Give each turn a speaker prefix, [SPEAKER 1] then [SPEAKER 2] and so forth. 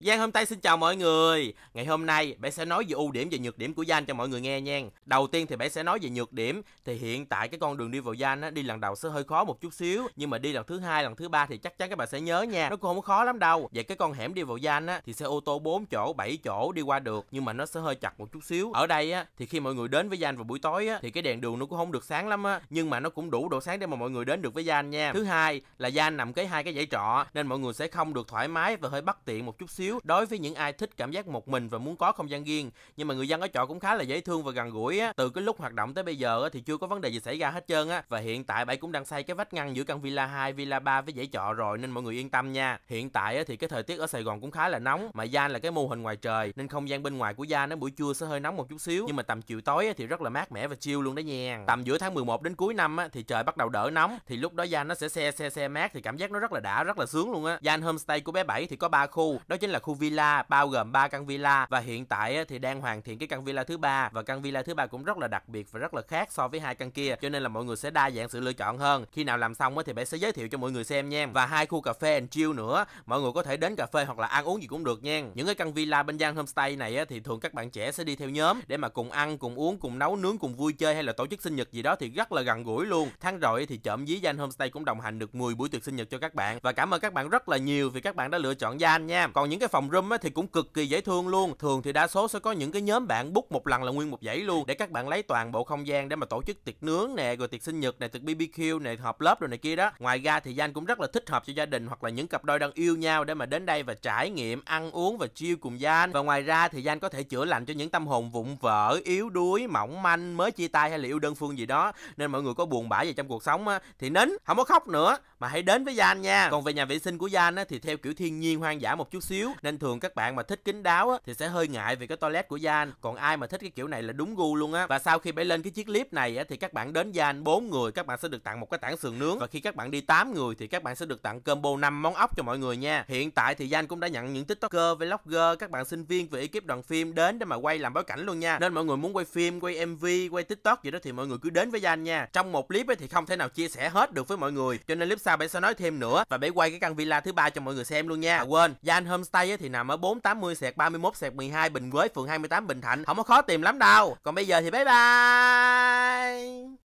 [SPEAKER 1] Giang hôm tay xin chào mọi người Ngày hôm nay bé sẽ nói về ưu điểm và nhược điểm của Gian cho mọi người nghe nha Đầu tiên thì bé sẽ nói về nhược điểm Thì hiện tại cái con đường đi vào Gian á, đi lần đầu sẽ hơi khó một chút xíu Nhưng mà đi lần thứ hai lần thứ ba thì chắc chắn các bạn sẽ nhớ nha Nó cũng không khó lắm đâu Vậy cái con hẻm đi vào Gian á, thì xe ô tô 4 chỗ 7 chỗ đi qua được Nhưng mà nó sẽ hơi chặt một chút xíu Ở đây á, thì khi mọi người đến với Gian vào buổi tối á, thì cái đèn đường nó cũng không được sáng lắm á Nhưng mà nó cũng đủ độ sáng để mà mọi người đến được với Gian nha Thứ hai là Gian nằm cái hai cái dãy trọ Nên mọi người sẽ không được thoải mái và hơi bất tiện một chút xíu xíu đối với những ai thích cảm giác một mình và muốn có không gian riêng nhưng mà người dân ở trọ cũng khá là dễ thương và gần gũi á từ cái lúc hoạt động tới bây giờ thì chưa có vấn đề gì xảy ra hết trơn á và hiện tại bảy cũng đang xây cái vách ngăn giữa căn villa 2, villa 3 với dãy trọ rồi nên mọi người yên tâm nha hiện tại thì cái thời tiết ở Sài Gòn cũng khá là nóng mà gian là cái mô hình ngoài trời nên không gian bên ngoài của gia nó buổi trưa sẽ hơi nóng một chút xíu nhưng mà tầm chiều tối thì rất là mát mẻ và chill luôn đó nha tầm giữa tháng 11 đến cuối năm á, thì trời bắt đầu đỡ nóng thì lúc đó gian nó sẽ xe xe xe mát thì cảm giác nó rất là đã rất là sướng luôn á gian homestay của bé bảy thì có ba khu đó chính là là khu villa bao gồm 3 căn villa và hiện tại thì đang hoàn thiện cái căn villa thứ ba và căn villa thứ ba cũng rất là đặc biệt và rất là khác so với hai căn kia cho nên là mọi người sẽ đa dạng sự lựa chọn hơn khi nào làm xong thì bé sẽ giới thiệu cho mọi người xem nha và hai khu cà phê and chill nữa mọi người có thể đến cà phê hoặc là ăn uống gì cũng được nha những cái căn villa bên Giang Homestay này thì thường các bạn trẻ sẽ đi theo nhóm để mà cùng ăn cùng uống cùng nấu nướng cùng vui chơi hay là tổ chức sinh nhật gì đó thì rất là gần gũi luôn tháng rồi thì trộm dí Giang Homestay cũng đồng hành được 10 buổi tiệc sinh nhật cho các bạn và cảm ơn các bạn rất là nhiều vì các bạn đã lựa chọn Giang nha còn những cái cái phòng room á, thì cũng cực kỳ dễ thương luôn thường thì đa số sẽ có những cái nhóm bạn bút một lần là nguyên một dãy luôn để các bạn lấy toàn bộ không gian để mà tổ chức tiệc nướng nè rồi tiệc sinh nhật này tiệc bbq này họp lớp rồi này kia đó ngoài ra thì danh cũng rất là thích hợp cho gia đình hoặc là những cặp đôi đang yêu nhau để mà đến đây và trải nghiệm ăn uống và chiêu cùng gian và ngoài ra thì gian có thể chữa lành cho những tâm hồn vụn vỡ yếu đuối mỏng manh mới chia tay hay là yêu đơn phương gì đó nên mọi người có buồn bã gì trong cuộc sống á thì nín không có khóc nữa mà hãy đến với gian nha còn về nhà vệ sinh của gian á thì theo kiểu thiên nhiên hoang dã một chút xíu nên thường các bạn mà thích kín đáo á, thì sẽ hơi ngại vì cái toilet của Gian còn ai mà thích cái kiểu này là đúng gu luôn á và sau khi bẫy lên cái chiếc clip này á, thì các bạn đến Gian bốn người các bạn sẽ được tặng một cái tảng sườn nướng và khi các bạn đi 8 người thì các bạn sẽ được tặng combo 5 món ốc cho mọi người nha hiện tại thì Gian cũng đã nhận những tiktoker vlogger các bạn sinh viên về ekip đoàn phim đến để mà quay làm bối cảnh luôn nha nên mọi người muốn quay phim quay mv quay tiktok gì đó thì mọi người cứ đến với Gian nha trong một clip ấy thì không thể nào chia sẻ hết được với mọi người cho nên clip sau bạn sẽ nói thêm nữa và bẫy quay cái căn villa thứ ba cho mọi người xem luôn nha à, quên Gian Homestay Online thì nằm ở 480 sẹt 31 sẹt 12 Bình Quế, phường 28 Bình Thạnh. Không có khó tìm lắm đâu. Còn bây giờ thì bye bye.